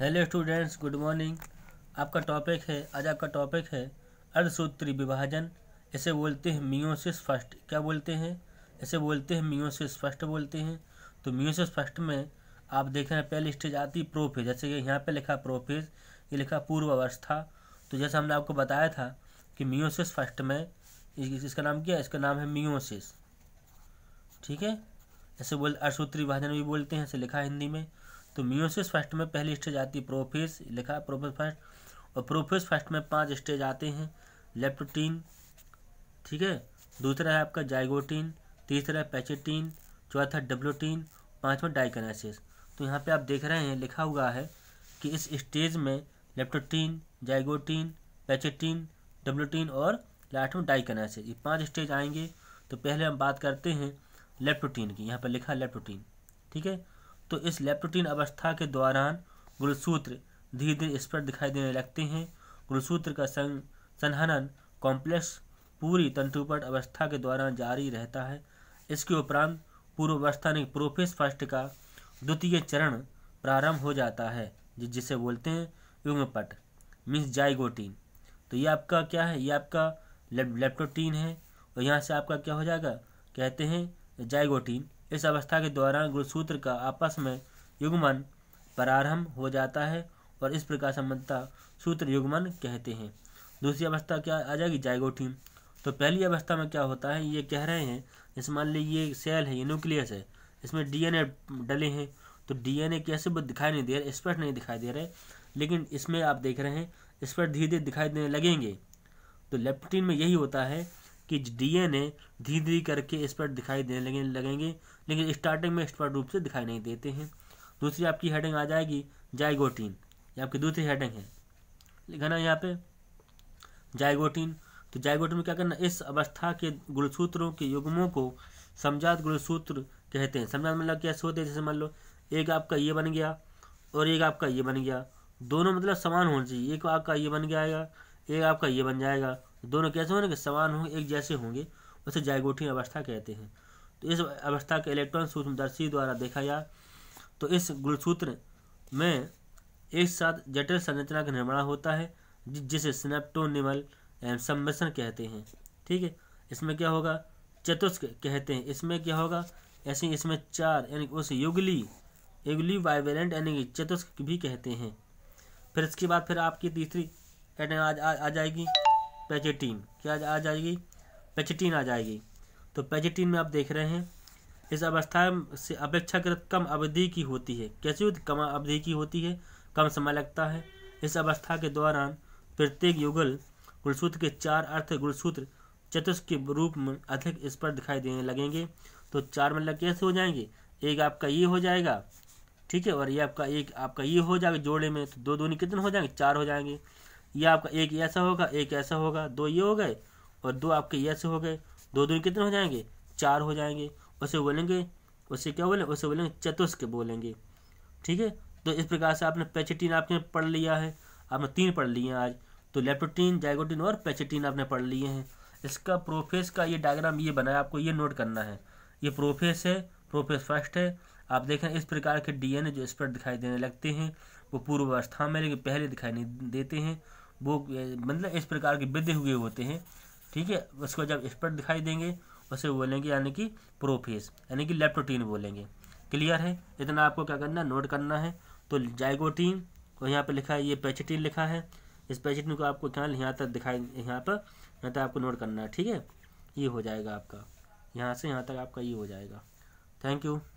hello students good morning आपका topic है आज आपका टॉपिक है अर्धसूत्री विभाजन इसे बोलते हैं मियोसिस फर्स्ट क्या बोलते हैं इसे बोलते हैं मियोसिस फर्स्ट बोलते हैं तो मियोसिस फर्स्ट में आप देख रहे हैं पहली स्टेज आती है प्रोफेज जैसे कि यहाँ पे लिखा प्रोफेज ये लिखा पूर्व अवस्था तो जैसा हमने आपको बताया था कि मियोसिस फर्स्ट में इस, इसका नाम क्या है इसका नाम है मियोसिस ठीक है ऐसे बोल अर्धसूत्री विभाजन भी बोलते हैं ऐसे लिखा हिंदी में तो म्यूसिस फर्स्ट में पहली स्टेज आती है प्रोफेस लिखा है प्रोफेस फर्स्ट और प्रोफेस फर्स्ट में पांच स्टेज आते हैं लेप्टोटीन ठीक है दूसरा है आपका जाइगोटीन तीसरा है पैचेटीन चौथा डब्लोटीन पाँचवा डाइकनासिस तो यहाँ पे आप देख रहे हैं लिखा हुआ है कि इस स्टेज में लेप्टोटीन जाइगोटीन पैचेटीन डब्लोटीन और लास्ट में डाइकनासिस ये पाँच स्टेज आएंगे तो पहले हम बात करते हैं लेप्टोटीन की यहाँ पर लिखा है लेप्टोटीन ठीक है तो इस लेप्टोटीन अवस्था के दौरान गुणसूत्र धीरे धीरे स्पष्ट दिखाई देने लगते हैं गुणसूत्र का सं संहनन कॉम्प्लेक्स पूरी तंतुपट अवस्था के दौरान जारी रहता है इसके उपरांत पूर्वावस्था ने प्रोफेस फर्स्ट का द्वितीय चरण प्रारंभ हो जाता है जिसे बोलते हैं युगपट मीन्स जाइगोटीन तो ये आपका क्या है ये आपका लेप्टोटीन है और यहाँ से आपका क्या हो जाएगा कहते हैं जाइगोटीन इस अवस्था के दौरान गुणसूत्र का आपस में युग्मन प्रारंभ हो जाता है और इस प्रकार संबंधता सूत्र युग्मन कहते हैं दूसरी अवस्था क्या आ जाएगी जाइगोटीम तो पहली अवस्था में क्या होता है ये कह रहे हैं जैसे मान लीजिए ये सेल है ये न्यूक्लियस है इसमें डीएनए डले हैं तो डीएनए कैसे वो दिखाई नहीं दे रहे स्पष्ट नहीं दिखाई दे रहे लेकिन इसमें आप देख रहे हैं स्पष्ट धीरे धीरे दिखाई देने लगेंगे तो लेप्टिन में यही होता है कि डीएनए धीरे धीरे करके स्पर्ट दिखाई देने लगे लगेंगे लेकिन स्टार्टिंग में स्पष्ट रूप से दिखाई नहीं देते हैं दूसरी आपकी हेडिंग आ जाएगी जाइगोटीन ये आपकी दूसरी हेडिंग है लिखा ना यहाँ पे जाइगोटीन तो जाइगोटीन में क्या करना इस अवस्था के गुणसूत्रों के युग्मों को समझात गुणसूत्र कहते हैं समझात मतलब क्या होते हैं जैसे मान लो एक आपका ये बन गया और एक आपका ये बन गया दोनों मतलब समान होना चाहिए एक आपका ये बन जाएगा एक आपका ये बन जाएगा दोनों कैसे होंगे समान होंगे एक जैसे होंगे उसे जायगोठी अवस्था कहते हैं तो इस अवस्था के इलेक्ट्रॉन सूक्ष्मदर्शी द्वारा देखा जाए तो इस गुणसूत्र में एक साथ जटिल संरचना का निर्माण होता है जिसे स्नेप्टोनिमल सम्मिश्रण कहते हैं ठीक है इसमें क्या होगा चतुष्क कहते हैं इसमें क्या होगा ऐसे इसमें चार यानी उस युगली युगली वाइवेलेंट यानी कि चतुष्क भी कहते हैं फिर इसके बाद फिर आपकी तीसरी कैटेगरी आ, आ, आ जाएगी पैचेटीन क्या आ जाएगी पैचेटीन आ जाएगी तो पैचेटीन में आप देख रहे हैं इस अवस्था से अपेक्षाकृत कम अवधि की होती है कैसी होती कम अवधि की होती है कम समय लगता है इस अवस्था के दौरान प्रत्येक युगल गुणसूत्र के चार अर्थ गुणसूत्र चतुष के रूप में अधिक इस पर दिखाई देने लगेंगे तो चार मतलब कैसे हो जाएंगे एक आपका ये हो जाएगा ठीक है और ये आपका एक आपका ये हो जाएगा जोड़े में तो दो दूनी कितने हो जाएंगे चार हो जाएंगे ये आपका एक ऐसा होगा एक ऐसा होगा दो ये हो गए और दो आपके ये ऐसे हो गए दो दो कितने हो जाएंगे चार हो जाएंगे उसे बोलेंगे उसे क्या बोलेंगे उसे बोलेंगे चतुष्क बोलेंगे ठीक है तो इस प्रकार से आपने पैचटीन आपने पढ़ लिया है आपने तीन पढ़ लिए हैं आज तो लेप्टोटीन जाइगोटीन और पैचटीन आपने पढ़ लिए हैं इसका प्रोफेस का ये डायग्राम ये बनाया आपको ये नोट करना है ये प्रोफेस है प्रोफेस फर्स्ट है आप देखें इस प्रकार के डीएनए जो इस पर दिखाई देने लगते हैं वो पूर्व अवस्था में लेकिन पहले दिखाई नहीं देते हैं वो मतलब इस प्रकार के वृद्धि हुए होते हैं ठीक है उसको जब स्पर्ट दिखाई देंगे उसे बोलेंगे यानी कि प्रोफेस यानी कि लेप्टोटीन बोलेंगे क्लियर है इतना आपको क्या करना है नोट करना है तो जाइगोटीन और यहाँ पर लिखा है ये पैचटीन लिखा है इस पैचटीन को आपको ख्याल यहाँ तक दिखाई यहाँ पर यहाँ तक आपको नोट करना है ठीक है ये हो जाएगा आपका यहाँ से यहाँ तक आपका ये हो जाएगा थैंक यू